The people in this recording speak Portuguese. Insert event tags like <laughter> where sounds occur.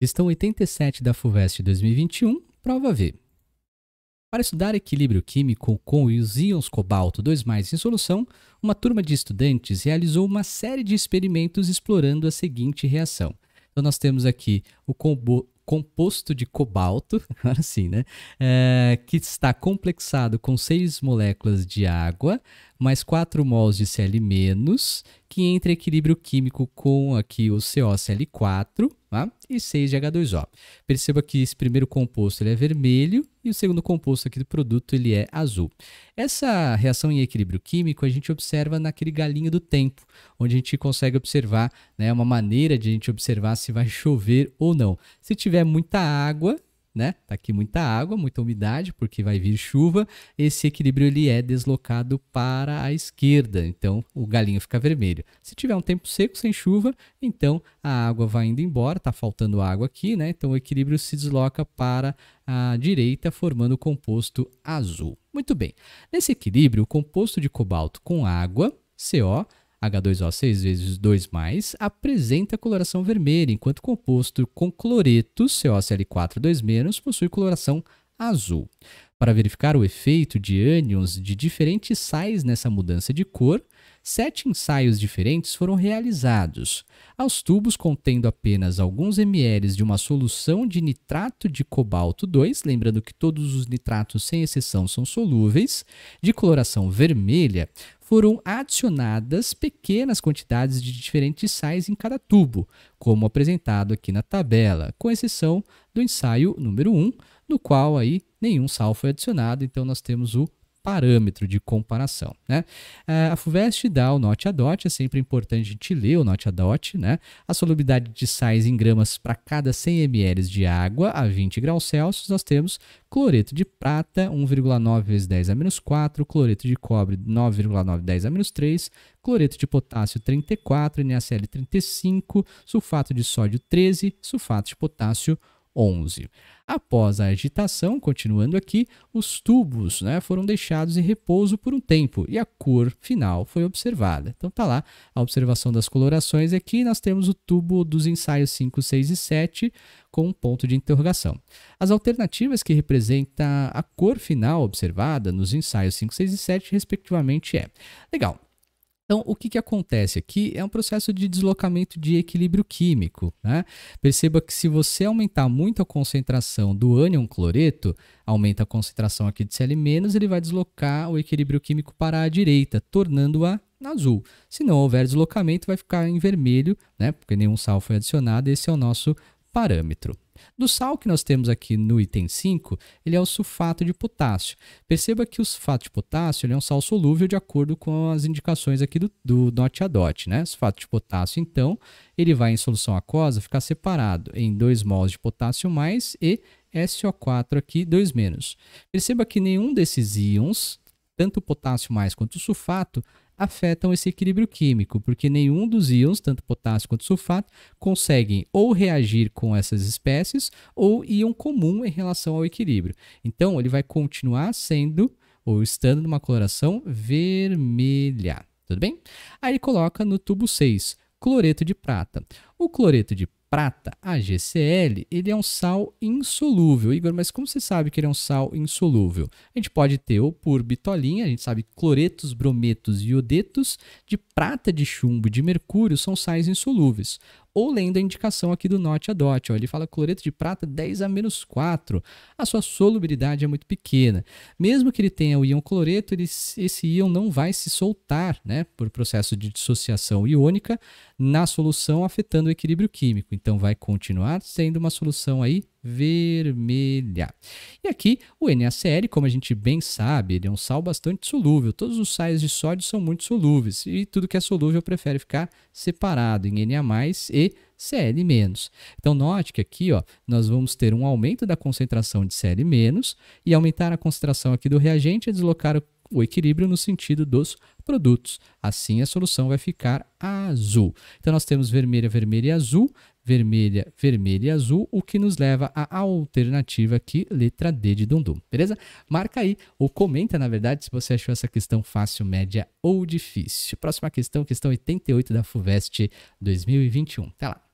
Questão 87 da FUVEST 2021, prova V. Para estudar equilíbrio químico com os íons cobalto 2 em solução, uma turma de estudantes realizou uma série de experimentos explorando a seguinte reação. Então nós temos aqui o composto de cobalto, <laughs> agora sim, né? É, que está complexado com seis moléculas de água, mais 4 mols de Cl-, que entra em equilíbrio químico com aqui o COCl4 tá? e 6 de H2O. Perceba que esse primeiro composto ele é vermelho e o segundo composto aqui do produto ele é azul. Essa reação em equilíbrio químico a gente observa naquele galinho do tempo, onde a gente consegue observar né, uma maneira de a gente observar se vai <laughs> chover ou não. Se tiver muita água, né? Tá aqui muita água, muita umidade, porque vai vir chuva. Esse equilíbrio ele é deslocado para a esquerda, então o galinho fica vermelho. Se tiver um tempo seco sem chuva, então a água vai indo embora, tá faltando água aqui, né? Então o equilíbrio se desloca para a direita, formando o composto azul. Muito bem. Nesse equilíbrio, o composto de cobalto com água, CO, H2O 6 vezes 2 mais apresenta coloração vermelha, enquanto composto com cloreto COCl4 2 menos possui coloração azul. Para verificar o efeito de ânions de diferentes sais nessa mudança de cor, sete ensaios diferentes foram realizados. Aos tubos contendo apenas alguns ml de uma solução de nitrato de cobalto 2, lembrando que todos os nitratos, sem exceção, são solúveis, de coloração vermelha, foram adicionadas pequenas quantidades de diferentes sais em cada tubo, como apresentado aqui na tabela, com exceção do ensaio número 1, no qual aí nenhum sal foi adicionado, então nós temos o parâmetro de comparação. Né? É, a FUVEST dá o note a dot, é sempre importante a gente ler o note a dot. Né? A solubilidade de sais em gramas para cada 100 ml de água a 20 graus Celsius, nós temos cloreto de prata 1,9 vezes 10 a menos 4, cloreto de cobre 9,9 10 a menos 3, cloreto de potássio 34, NaCl 35, sulfato de sódio 13, sulfato de potássio 8. 11. Após a agitação, continuando aqui, os tubos né, foram deixados em repouso por um tempo e a cor final foi observada. Então tá lá a observação das colorações aqui, nós temos o tubo dos ensaios 5, 6 e 7 com um ponto de interrogação. As alternativas que representam a cor final observada nos ensaios 5, 6 e 7 respectivamente é. Legal. Então, o que, que acontece aqui é um processo de deslocamento de equilíbrio químico. Né? Perceba que se você aumentar muito a concentração do ânion cloreto, aumenta a concentração aqui de Cl-, ele vai deslocar o equilíbrio químico para a direita, tornando-a azul. Se não houver deslocamento, vai ficar em vermelho, né? porque nenhum sal foi adicionado, esse é o nosso parâmetro. Do sal que nós temos aqui no item 5, ele é o sulfato de potássio. Perceba que o sulfato de potássio é um sal solúvel de acordo com as indicações aqui do, do dot a Né? Sulfato de potássio, então, ele vai em solução aquosa ficar separado em 2 mols de potássio mais e SO4 aqui, 2 menos. Perceba que nenhum desses íons, tanto o potássio mais quanto o sulfato, afetam esse equilíbrio químico, porque nenhum dos íons, tanto potássio quanto sulfato, conseguem ou reagir com essas espécies ou íon comum em relação ao equilíbrio. Então, ele vai continuar sendo ou estando numa coloração vermelha. Tudo bem? Aí ele coloca no tubo 6, cloreto de prata. O cloreto de prata, AgCl, ele é um sal insolúvel. Igor, mas como você sabe que ele é um sal insolúvel? A gente pode ter o por bitolinha, a gente sabe que cloretos, brometos e iodetos de prata, de chumbo e de mercúrio são sais insolúveis ou lendo a indicação aqui do Note a Dot. Ó. Ele fala cloreto de prata 10 a menos 4. A sua solubilidade é muito pequena. Mesmo que ele tenha o íon cloreto, ele, esse íon não vai se soltar né, por processo de dissociação iônica na solução, afetando o equilíbrio químico. Então vai continuar sendo uma solução aí vermelha. E aqui o NaCl, como a gente bem sabe, ele é um sal bastante solúvel. Todos os sais de sódio são muito solúveis e tudo que é solúvel prefere ficar separado em Na+ e Cl-. Então note que aqui, ó, nós vamos ter um aumento da concentração de Cl- e aumentar a concentração aqui do reagente é deslocar o equilíbrio no sentido dos produtos. Assim, a solução vai ficar azul. Então, nós temos vermelha, vermelha e azul, vermelha, vermelha e azul, o que nos leva à alternativa aqui, letra D de Dundum, beleza? Marca aí, ou comenta, na verdade, se você achou essa questão fácil, média ou difícil. Próxima questão, questão 88 da FUVEST 2021. Até lá!